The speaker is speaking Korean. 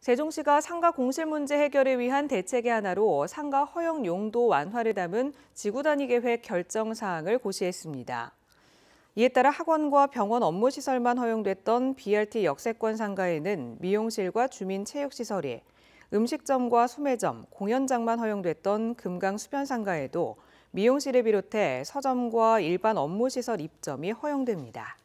세종시가 상가 공실 문제 해결을 위한 대책의 하나로 상가 허용 용도 완화를 담은 지구 단위 계획 결정 사항을 고시했습니다. 이에 따라 학원과 병원 업무 시설만 허용됐던 BRT 역세권 상가에는 미용실과 주민 체육 시설이, 음식점과 소매점, 공연장만 허용됐던 금강 수변 상가에도 미용실을 비롯해 서점과 일반 업무 시설 입점이 허용됩니다.